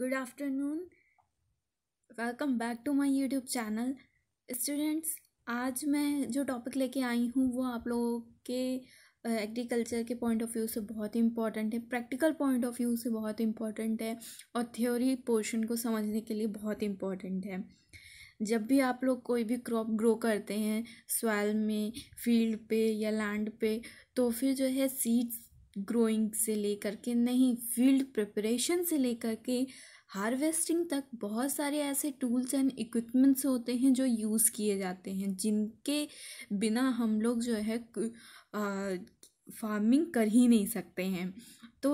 good afternoon welcome back to my YouTube channel students आज मैं जो टॉपिक लेके आई हूँ वो आप लोगों के एग्रीकल्चर के पॉइंट ऑफ व्यू से बहुत ही है प्रैक्टिकल पॉइंट ऑफ व्यू से बहुत इम्पॉर्टेंट है और थ्योरी पोर्शन को समझने के लिए बहुत इम्पॉर्टेंट है जब भी आप लोग कोई भी क्रॉप ग्रो करते हैं सॉयल में फील्ड पे या लैंड पे तो फिर जो है सीड्स ग्रोइंग से लेकर के नहीं फील्ड प्रिपरेशन से लेकर के हार्वेस्टिंग तक बहुत सारे ऐसे टूल्स एंड इक्विपमेंट्स होते हैं जो यूज़ किए जाते हैं जिनके बिना हम लोग जो है फार्मिंग कर ही नहीं सकते हैं तो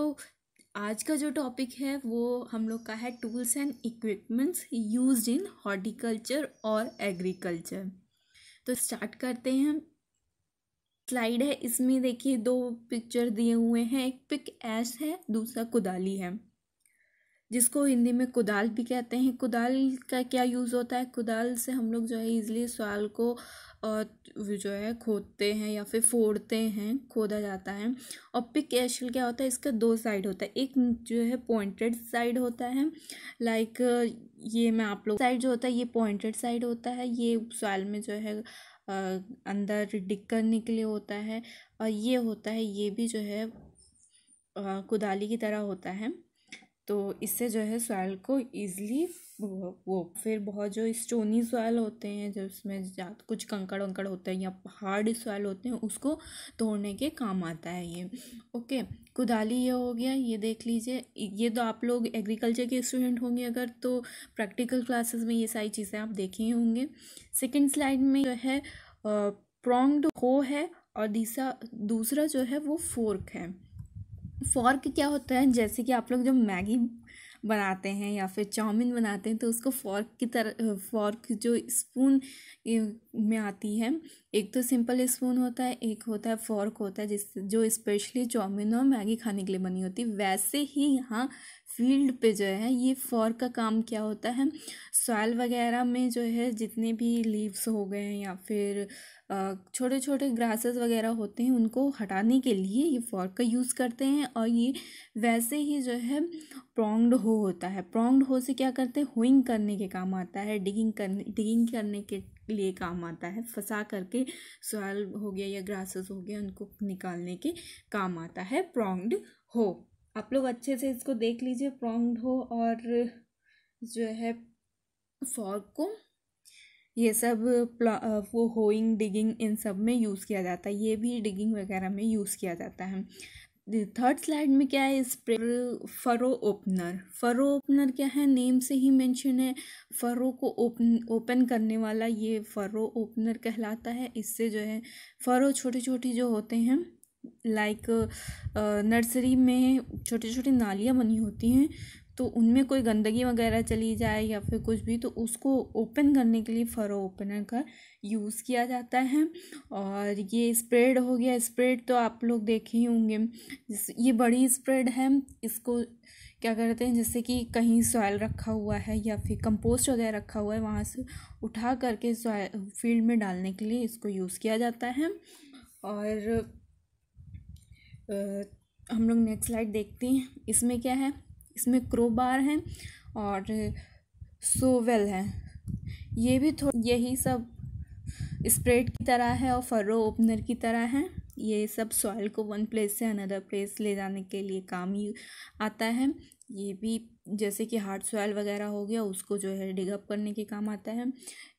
आज का जो टॉपिक है वो हम लोग का है tools and equipments used in horticulture और एग्रीकल्चर तो स्टार्ट करते हैं स्लाइड है इसमें देखिए दो पिक्चर दिए हुए हैं एक पिक ऐश है दूसरा कुदाली है जिसको हिंदी में कुदाल भी कहते हैं कुदाल का क्या यूज़ होता है कुदाल से हम लोग जो है ईज़िली साल को जो है खोदते हैं या फिर फोड़ते हैं खोदा जाता है और पिक एशल क्या होता है इसका दो साइड होता है एक जो है पॉइंटेड साइड होता है लाइक ये मैं आप लोग साइड जो होता है ये पॉइंटेड साइड होता है ये सॉइल में जो है अंदर के निकले होता है और ये होता है ये भी जो है कुदाली की तरह होता है तो इससे जो है सॉइल को ईज़िली वो फिर बहुत जो स्टोनी सॉइल होते हैं जो उसमें कुछ कंकड़ वंकड़ होते हैं या हार्ड सॉइल होते हैं उसको तोड़ने के काम आता है ये ओके कुदाली ये हो गया ये देख लीजिए ये तो आप लोग एग्रीकल्चर के स्टूडेंट होंगे अगर तो प्रैक्टिकल क्लासेस में ये सारी चीज़ें आप देखे होंगे सेकेंड स्लाइड में जो है प्रोंग्ड हो है और दूसरा दूसरा जो है वो फोर्क है फॉर्क क्या होता है जैसे कि आप लोग जब मैगी बनाते हैं या फिर चाउमीन बनाते हैं तो उसको फॉर्क की तरह फॉर्क जो स्पून में आती है एक तो सिंपल स्पून होता है एक होता है फॉर्क होता है जिस जो स्पेशली चाउमीन और मैगी खाने के लिए बनी होती है वैसे ही यहाँ फील्ड पे जो है ये फॉर का काम क्या होता है सॉयल वगैरह में जो है जितने भी लीव्स हो गए हैं या फिर छोटे छोटे ग्रासेस वगैरह होते हैं उनको हटाने के लिए ये फॉर का यूज़ करते हैं और ये वैसे ही जो है प्रोंगड हो होता है प्रोंगड हो से क्या करते हैं होइंग करने के काम आता है डिगिंग करने डिगिंग करने के लिए काम आता है फंसा करके सॉयल हो गया या ग्रासेस हो गया उनको निकालने के काम आता है प्रोंगड हो आप लोग अच्छे से इसको देख लीजिए प्रॉन्ग हो और जो है फॉर्क को ये सब वो होइंग डिगिंग इन सब में यूज़ किया जाता है ये भी डिगिंग वगैरह में यूज़ किया जाता है थर्ड स्लाइड में क्या है spray furrow opener furrow opener क्या है नेम से ही मेंशन है फरो को ओपन ओपन करने वाला ये फरो ओपनर कहलाता है इससे जो है फरो छोटे छोटे जो होते हैं लाइक नर्सरी में छोटी छोटी नालियाँ बनी होती हैं तो उनमें कोई गंदगी वगैरह चली जाए या फिर कुछ भी तो उसको ओपन करने के लिए फ़रो ओपनर का यूज़ किया जाता है और ये स्प्रेड हो गया स्प्रेड तो आप लोग देखे ही होंगे ये बड़ी स्प्रेड है इसको क्या करते हैं जैसे कि कहीं सॉयल रखा हुआ है या फिर कंपोस्ट वगैरह रखा हुआ है वहाँ से उठा करके सॉयल फील्ड में डालने के लिए इसको यूज़ किया जाता है और हम लोग नेक्स्ट स्लाइड देखते हैं इसमें क्या है इसमें क्रोबार है और सोवेल है ये भी थोड़ा यही सब स्प्रेड की तरह है और फर्रो ओपनर की तरह है ये सब सॉइल को वन प्लेस से अनदर प्लेस ले जाने के लिए काम ही आता है ये भी जैसे कि हार्ड सॉइल वगैरह हो गया उसको जो है डिगअप करने के काम आता है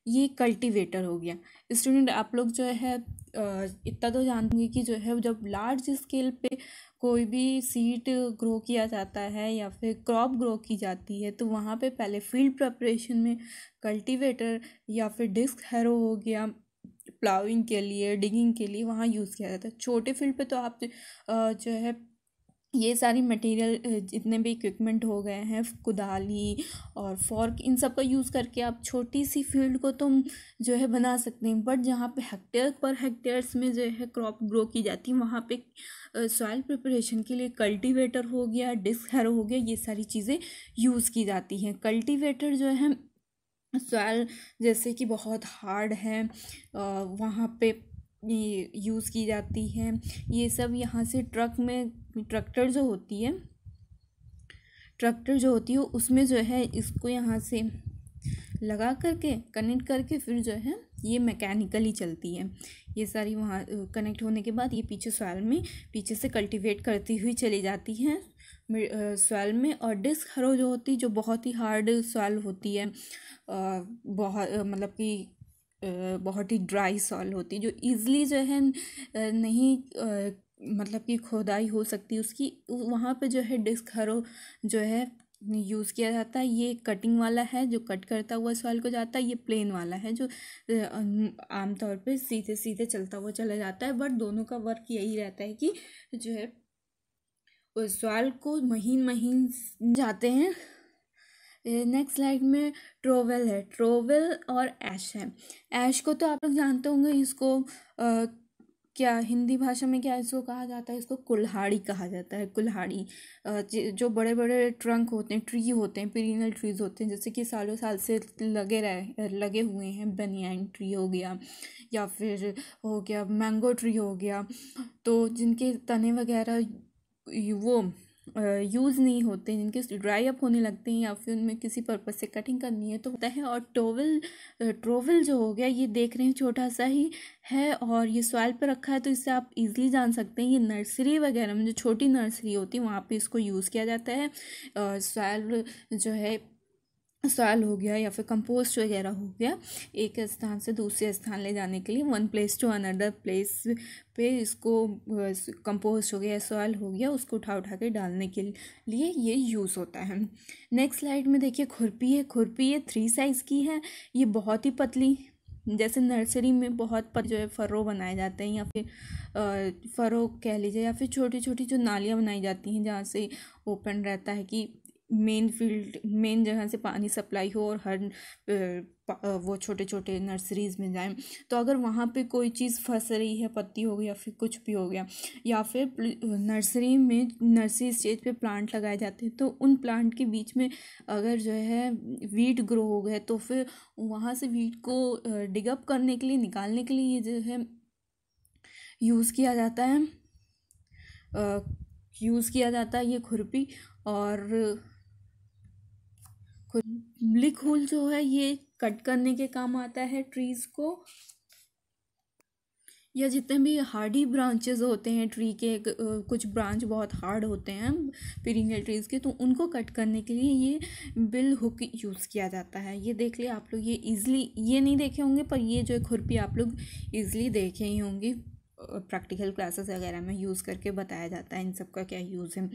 ये कल्टीवेटर हो गया स्टूडेंट आप लोग जो है इतना तो जानूंगी कि जो है जब लार्ज स्केल पे कोई भी सीड ग्रो किया जाता है या फिर क्रॉप ग्रो की जाती है तो वहाँ पे पहले फील्ड प्रपरेशन में कल्टीवेटर या फिर डिस्क हैरो हो गया प्लाविंग के लिए डिगिंग के लिए वहाँ यूज़ किया जाता है छोटे फील्ड पे तो आप जो है ये सारी मटेरियल जितने भी इक्विपमेंट हो गए हैं कुदाली और फॉर्क इन सब का यूज़ करके आप छोटी सी फील्ड को तुम जो है बना सकते हैं बट जहाँ पे हेक्टेयर पर हेक्टेयर्स में जो है क्रॉप ग्रो की जाती है वहाँ पे सॉइल प्रिपरेशन के लिए कल्टीवेटर हो गया डिस्क हैरो हो गया ये सारी चीज़ें यूज़ की जाती हैं कल्टीवेटर जो है सॉइल जैसे कि बहुत हार्ड है वहाँ पे यूज़ की जाती है ये सब यहाँ से ट्रक में ट्रैक्टर जो होती है ट्रैक्टर जो होती है उसमें जो है इसको यहाँ से लगा करके कनेक्ट करके फिर जो है ये मैकेनिकली चलती है ये सारी वहाँ कनेक्ट होने के बाद ये पीछे सॉयल में पीछे से कल्टीवेट करती हुई चली जाती है सॉयल में और डिस्क हरो जो होती है जो बहुत ही हार्ड सॉयल होती है बहुत मतलब कि बहुत ही ड्राई सॉयल होती है जो ईज़िली जो है नहीं मतलब कि खुदाई हो सकती है उसकी वहाँ पे जो है डिस्क हरो जो है यूज़ किया जाता है ये कटिंग वाला है जो कट करता हुआ सॉइल को जाता है ये प्लेन वाला है जो आमतौर पे सीधे सीधे चलता हुआ चला जाता है बट दोनों का वर्क यही रहता है कि जो है उस सॉइल को महीन महीन जाते हैं नेक्स्ट स्लाइड में ट्रोवेल है ट्रोवेल और ऐश है ऐश को तो आप लोग जानते होंगे इसको आ, क्या हिंदी भाषा में क्या इसको कहा जाता है इसको कुल्हाड़ी कहा जाता है कुल्हाड़ी जो बड़े बड़े ट्रंक होते हैं ट्री होते हैं पिरिनल ट्रीज होते हैं जैसे कि सालों साल से लगे रहे लगे हुए हैं बनियान ट्री हो गया या फिर हो गया मैंगो ट्री हो गया तो जिनके तने वगैरह वो यूज़ नहीं होते जिनके ड्राई अप होने लगते हैं या फिर उनमें किसी पर्पज़ से कटिंग करनी है तो होता है और टोवल ट्रोवल जो हो गया ये देख रहे हैं छोटा सा ही है और ये सॉइल पर रखा है तो इससे आप इजीली जान सकते हैं ये नर्सरी वगैरह में जो छोटी नर्सरी होती है वहाँ पे इसको यूज़ किया जाता है सॉइल जो है सॉयल हो गया या फिर कंपोस्ट वगैरह हो गया एक स्थान से दूसरे स्थान ले जाने के लिए one place to another place पे इसको कंपोस्ट हो गया सॉयल हो गया उसको उठा उठा के डालने के लिए ये यूज़ होता है नेक्स्ट स्लाइड में देखिए खुरपी है खुरपी ये थ्री साइज़ की है ये बहुत ही पतली जैसे नर्सरी में बहुत पर जो है फ़रो बनाए जाते हैं या फिर फ़रो कह लीजिए या फिर छोटी छोटी जो नालियाँ बनाई जाती हैं जहाँ से ओपन रहता है कि मेन फील्ड मेन जगह से पानी सप्लाई हो और हर वो छोटे छोटे नर्सरीज़ में जाएं तो अगर वहाँ पे कोई चीज़ फंस रही है पत्ती हो गई या फिर कुछ भी हो गया या फिर नर्सरी में नर्सरी स्टेज पे प्लांट लगाए जाते हैं तो उन प्लांट के बीच में अगर जो है वीट ग्रो हो गए तो फिर वहाँ से वीट को डिगअप करने के लिए निकालने के लिए ये जो है यूज़ किया जाता है यूज़ किया जाता है ये खुरपी और खुजली जो है ये कट करने के काम आता है ट्रीज को या जितने भी हार्डी ब्रांचेज होते हैं ट्री के कुछ ब्रांच बहुत हार्ड होते हैं पिरिंगल ट्रीज़ के तो उनको कट करने के लिए ये बिल हुक यूज़ किया जाता है ये देख लिया आप लोग ये इजिली ये नहीं देखे होंगे पर ये जो है खुरपी आप लोग ईज़िली देखे ही होंगे प्रैक्टिकल क्लासेस वगैरह में यूज़ करके बताया जाता है इन सब का क्या यूज़ है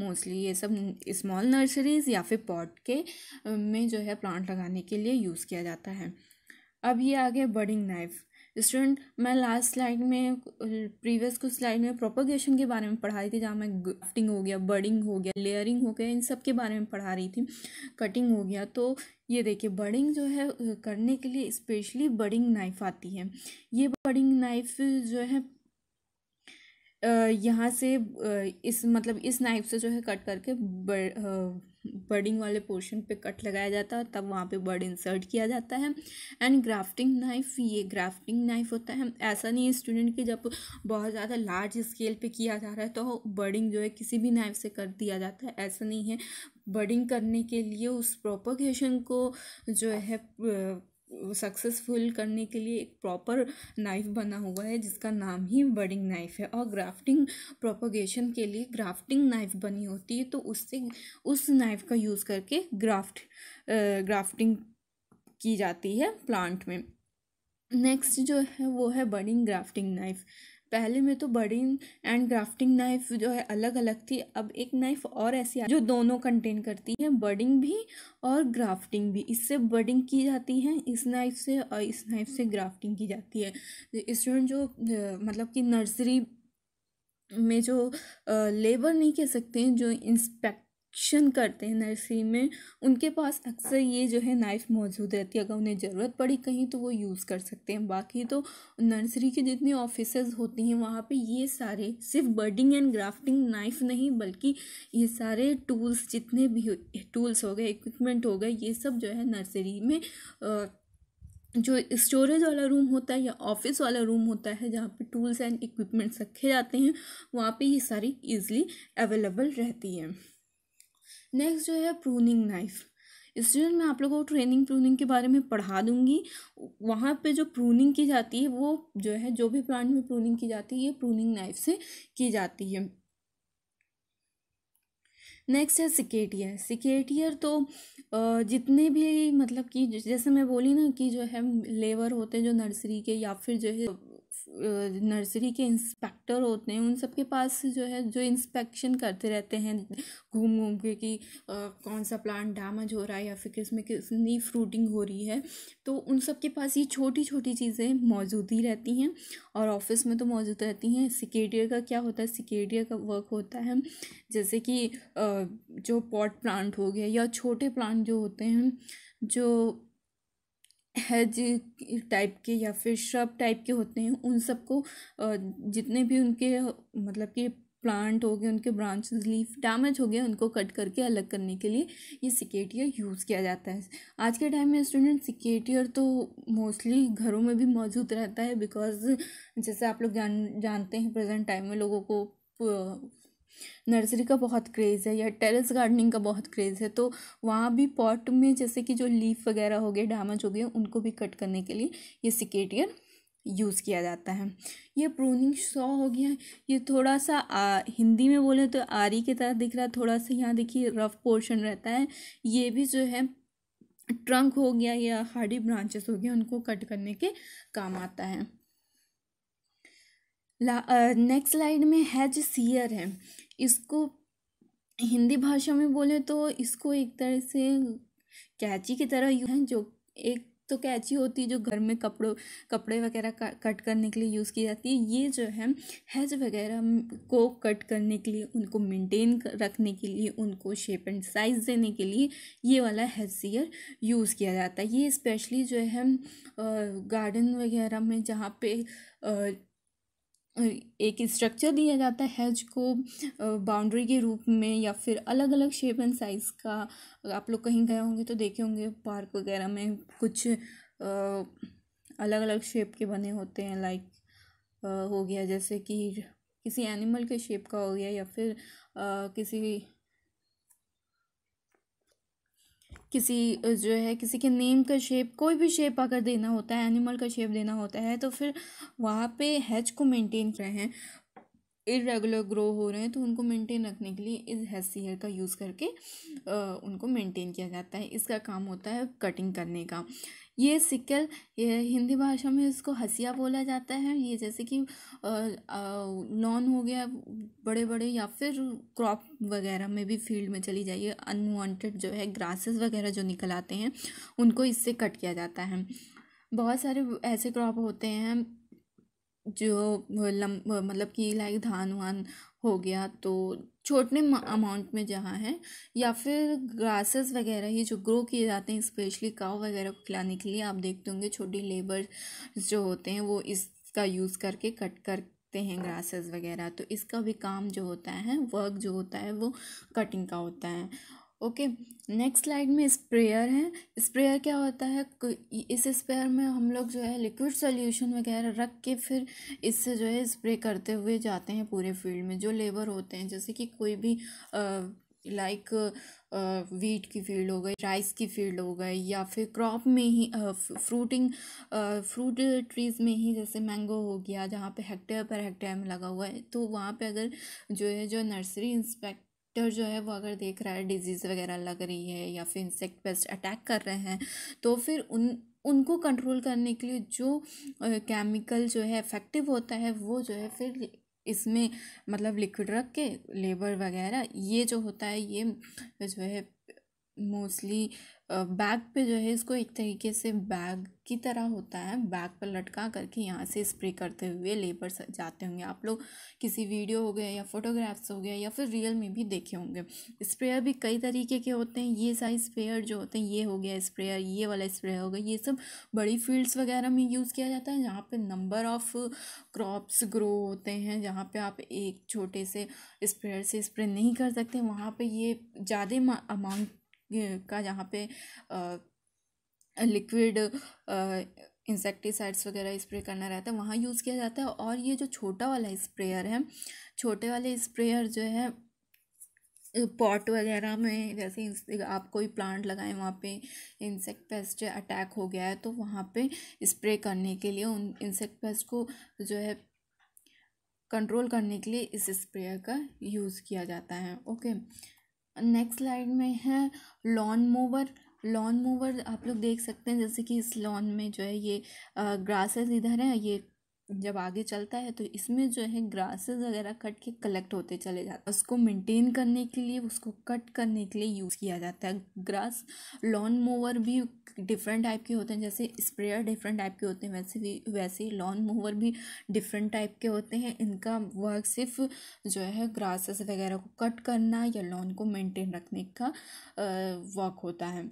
मोस्टली ये सब स्मॉल नर्सरीज़ या फिर पॉट के में जो है प्लांट लगाने के लिए यूज़ किया जाता है अब ये आ गया बर्डिंग नाइफ स्टूडेंट मैं लास्ट स्लाइड में प्रीवियस कुछ स्लाइड में प्रोपोगेशन के बारे में पढ़ा रही थी जहाँ मैं ग्राफ्टिंग हो गया बर्डिंग हो गया लेयरिंग हो गया इन सब के बारे में पढ़ा रही थी कटिंग हो गया तो ये देखिए बर्डिंग जो है करने के लिए स्पेशली बर्डिंग नाइफ आती है ये बर्डिंग नाइफ जो है यहाँ से इस मतलब इस नाइफ से जो है कट करके बर्डिंग वाले पोर्शन पे कट लगाया जाता है तब वहाँ पे बर्ड इंसर्ट किया जाता है एंड ग्राफ्टिंग नाइफ ये ग्राफ्टिंग नाइफ होता है ऐसा नहीं है स्टूडेंट कि जब बहुत ज़्यादा लार्ज स्केल पे किया जा रहा है तो बर्डिंग जो है किसी भी नाइफ से कर दिया जाता है ऐसा नहीं है बर्डिंग करने के लिए उस प्रोपोगेशन को जो है सक्सेसफुल करने के लिए एक प्रॉपर नाइफ बना हुआ है जिसका नाम ही बर्डिंग नाइफ है और ग्राफ्टिंग प्रोपोगेशन के लिए ग्राफ्टिंग नाइफ बनी होती है तो उससे उस नाइफ का यूज़ करके ग्राफ्ट ग्राफ्टिंग की जाती है प्लांट में नेक्स्ट जो है वो है बर्डिंग ग्राफ्टिंग नाइफ पहले में तो बडिंग एंड ग्राफ्टिंग नाइफ जो है अलग अलग थी अब एक नाइफ और ऐसी जो दोनों कंटेन करती है बडिंग भी और ग्राफ्टिंग भी इससे बडिंग की जाती है इस नाइफ से और इस नाइफ से ग्राफ्टिंग की जाती है स्टूडेंट जो मतलब कि नर्सरी में जो लेबर नहीं कह सकते हैं जो इंस्पेक्ट एक्शन करते हैं नर्सरी में उनके पास अक्सर ये जो है नाइफ़ मौजूद रहती है अगर उन्हें ज़रूरत पड़ी कहीं तो वो यूज़ कर सकते हैं बाकी तो नर्सरी के जितने ऑफिसर्स होती हैं वहाँ पे ये सारे सिर्फ बर्डिंग एंड ग्राफ्टिंग नाइफ़ नहीं बल्कि ये सारे टूल्स जितने भी टूल्स हो गए इक्विपमेंट हो गए ये सब जो है नर्सरी में आ, जो स्टोरेज वाला रूम होता है या ऑफिस वाला रूम होता है जहाँ पे टूल्स एंड इक्विपमेंट्स रखे जाते हैं वहाँ पे ये सारी ईज़िली अवेलेबल रहती है नेक्स्ट जो है प्रूनिंग नाइफ स्टूडेंट मैं आप लोगों को ट्रेनिंग प्रूनिंग के बारे में पढ़ा दूंगी वहाँ पे जो प्रूनिंग की जाती है वो जो है जो भी प्लांट में प्रूनिंग की जाती है ये प्रूनिंग नाइफ से की जाती है नेक्स्ट है सिकेटियर सिकेटियर तो जितने भी मतलब कि जैसे मैं बोली ना कि जो है लेबर होते हैं जो नर्सरी के या फिर जो है नर्सरी के इंस्पेक्टर होते हैं उन सब के पास जो है जो इंस्पेक्शन करते रहते हैं घूम घूम के कि कौन सा प्लांट डैमेज हो रहा है या फिर किसमें कितनी फ्रूटिंग हो रही है तो उन सब के पास ये छोटी छोटी चीज़ें मौजूद ही रहती हैं और ऑफिस में तो मौजूद रहती हैं सिकेडियर का क्या होता है सिकेडियर का वर्क होता है जैसे कि जो पॉट प्लांट हो गया या छोटे प्लांट जो होते हैं जो हेज टाइप के या फिर श्रब टाइप के होते हैं उन सबको जितने भी उनके मतलब कि प्लांट हो गए उनके ब्रांच लीफ डैमेज हो गए उनको कट करके अलग करने के लिए ये सिकेटियर यूज़ किया जाता है आज के टाइम में स्टूडेंट सिकेटियर तो मोस्टली घरों में भी मौजूद रहता है बिकॉज जैसे आप लोग जान जानते हैं प्रेजेंट टाइम में लोगों को नर्सरी का बहुत क्रेज़ है या टेरेस गार्डनिंग का बहुत क्रेज़ है तो वहाँ भी पॉट में जैसे कि जो लीफ वगैरह हो गए डैमेज हो गए उनको भी कट करने के लिए ये सिकेटियर यूज़ किया जाता है ये प्रोनिंग शॉ हो गया ये थोड़ा सा आ, हिंदी में बोले तो आरी की तरह दिख रहा है थोड़ा सा यहाँ देखिए रफ पोर्शन रहता है ये भी जो है ट्रंक हो गया या हार्डी ब्रांचेस हो गया उनको कट करने के काम आता है नेक्स्ट स्लाइड में जो सीयर है इसको हिंदी भाषा में बोले तो इसको एक तरह से कैची की तरह यूज है जो एक तो कैची होती है जो घर में कपड़ों कपड़े वगैरह कट करने के लिए यूज़ की जाती है ये जो है हैज वगैरह को कट करने के लिए उनको मेंटेन रखने के लिए उनको शेप एंड साइज़ देने के लिए ये वाला सीयर यूज़ किया जाता है ये स्पेशली जो है गार्डन वगैरह में जहाँ पे एक स्ट्रक्चर दिया जाता है हेज को बाउंड्री के रूप में या फिर अलग अलग शेप एंड साइज़ का आप लोग कहीं गए होंगे तो देखे होंगे पार्क वगैरह में कुछ अलग अलग शेप के बने होते हैं लाइक हो गया जैसे कि किसी एनिमल के शेप का हो गया या फिर किसी किसी जो है किसी के नेम का शेप कोई भी शेप अगर देना होता है एनिमल का शेप देना होता है तो फिर वहाँ पे हैच को मेंटेन रहे हैं इरेगुलर ग्रो हो रहे हैं तो उनको मेंटेन रखने के लिए इस हेसी हेयर का यूज़ करके आ, उनको मेंटेन किया जाता है इसका काम होता है कटिंग करने का ये सिक्कल ये हिंदी भाषा में इसको हसिया बोला जाता है ये जैसे कि लॉन हो गया बड़े बड़े या फिर क्रॉप वगैरह में भी फील्ड में चली जाइए अनवांटेड जो है ग्रासेस वगैरह जो निकल आते हैं उनको इससे कट किया जाता है बहुत सारे ऐसे क्रॉप होते हैं जो लम मतलब कि लाइक धान वान हो गया तो छोटे अमाउंट में जहाँ है या फिर ग्रासेस वगैरह ही जो ग्रो किए जाते हैं स्पेशली काव वगैरह को खिलाने के लिए आप देखते होंगे छोटी लेबर जो होते हैं वो इसका यूज़ करके कट कर करते हैं ग्रासेस वगैरह तो इसका भी काम जो होता है वर्क जो होता है वो कटिंग का होता है ओके नेक्स्ट स्लाइड में स्प्रेयर है स्प्रेयर क्या होता है इस स्प्रेयर में हम लोग जो है लिक्विड सोल्यूशन वगैरह रख के फिर इससे जो है स्प्रे करते हुए जाते हैं पूरे फील्ड में जो लेबर होते हैं जैसे कि कोई भी लाइक वीट की फील्ड हो गई राइस की फील्ड हो गई या फिर क्रॉप में ही फ्रूटिंग फ्रूट ट्रीज़ में ही जैसे मैंगो हो गया जहाँ पे हेक्टेयर पर हेक्टेयर में लगा हुआ है तो वहाँ पे अगर जो है जो नर्सरी इंस्पेक्ट डॉक्टर जो है वो अगर देख रहा है डिजीज़ वगैरह लग रही है या फिर इंसेक्ट पेस्ट अटैक कर रहे हैं तो फिर उन उनको कंट्रोल करने के लिए जो केमिकल जो है इफेक्टिव होता है वो जो है फिर इसमें मतलब लिक्विड रख के लेबर वगैरह ये जो होता है ये जो है मोस्टली बैग पे जो है इसको एक तरीके से बैग की तरह होता है बैग पर लटका करके यहाँ से स्प्रे करते हुए लेबर जाते होंगे आप लोग किसी वीडियो हो गया या फोटोग्राफ्स हो गया या फिर रियल में भी देखे होंगे स्प्रेयर भी कई तरीके के होते हैं ये साइज स्प्रेयर जो होते हैं ये हो गया स्प्रेयर ये वाला स्प्रेयर हो गया ये सब बड़ी फील्ड्स वगैरह में यूज़ किया जाता है जहाँ पर नंबर ऑफ क्रॉप्स ग्रो होते हैं जहाँ पर आप एक छोटे से स्प्रेयर से स्प्रे नहीं कर सकते वहाँ पर ये ज़्यादा अमाउंट का यहाँ पे लिक्विड इंसेक्टिसाइड्स वगैरह स्प्रे करना रहता है वहाँ यूज़ किया जाता है और ये जो छोटा वाला स्प्रेयर है छोटे वाले स्प्रेयर जो है पॉट वगैरह में जैसे आप कोई प्लांट लगाएं वहाँ पे इंसेक्ट पेस्ट अटैक हो गया है तो वहाँ पे स्प्रे करने के लिए उन इंसेक्ट पेस्ट को जो है कंट्रोल करने के लिए इस स्प्रेयर का यूज़ किया जाता है ओके नेक्स्ट स्लाइड में है लॉन मोवर लॉन मोवर आप लोग देख सकते हैं जैसे कि इस लॉन में जो है ये ग्रासेस इधर हैं ये जब आगे चलता है तो इसमें जो है ग्रासेस वगैरह कट के कलेक्ट होते चले जाते हैं उसको मेंटेन करने के लिए उसको कट करने के लिए यूज़ किया जाता है ग्रास लॉन मोवर भी डिफरेंट टाइप के होते हैं जैसे स्प्रेयर डिफरेंट टाइप के होते हैं वैसे भी वैसे ही लॉन मोवर भी डिफरेंट टाइप के होते हैं इनका वर्क सिर्फ जो है ग्रासेस वगैरह को कट करना या लॉन को मेनटेन रखने का वर्क होता है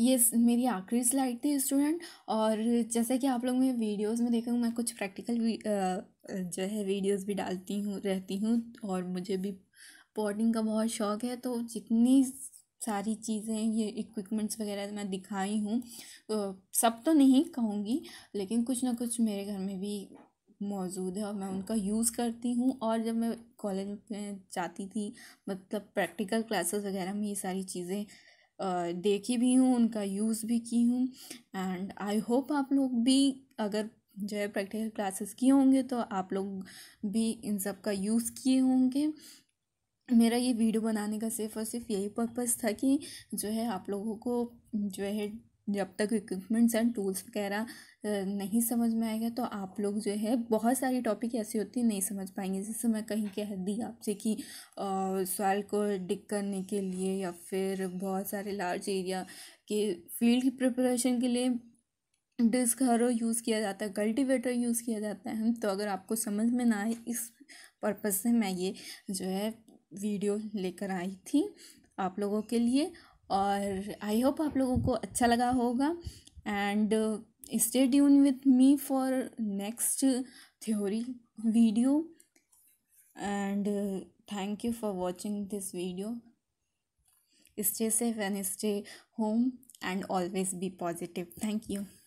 ये मेरी आखिरी स्लाइड थी स्टूडेंट और जैसे कि आप लोग मेरे वीडियोस में देखेंगे मैं कुछ प्रैक्टिकल जो है वीडियोस भी डालती हूँ रहती हूँ और मुझे भी पोर्टिंग का बहुत शौक़ है तो जितनी सारी चीज़ें ये इक्विपमेंट्स वगैरह मैं दिखाई हूँ तो सब तो नहीं कहूँगी लेकिन कुछ ना कुछ मेरे घर में भी मौजूद है और मैं उनका यूज़ करती हूँ और जब मैं कॉलेज में जाती थी मतलब प्रैक्टिकल क्लासेस वगैरह में ये सारी चीज़ें देखी भी हूँ उनका यूज़ भी की हूँ एंड आई होप आप लोग भी अगर जो है प्रैक्टिकल क्लासेस किए होंगे तो आप लोग भी इन सब का यूज़ किए होंगे मेरा ये वीडियो बनाने का सिर्फ और सिर्फ यही पर्पज़ था कि जो है आप लोगों को जो है जब तक इक्विपमेंट्स एंड टूल्स वगैरह नहीं समझ में आएगा तो आप लोग जो है बहुत सारी टॉपिक ऐसी होती नहीं समझ पाएंगे जैसे मैं कहीं कह दी आपसे कि सॉइल को डिक करने के लिए या फिर बहुत सारे लार्ज एरिया के फील्ड की प्रिपरेशन के लिए डिस्क हरो यूज़ किया जाता है कल्टिवेटर यूज़ किया जाता है तो अगर आपको समझ में ना आए इस पर्पज़ से मैं ये जो है वीडियो लेकर आई थी आप लोगों के लिए और आई होप आप लोगों को अच्छा लगा होगा and stay tune with me for next theory video and thank you for watching this video stay safe and stay home and always be positive thank you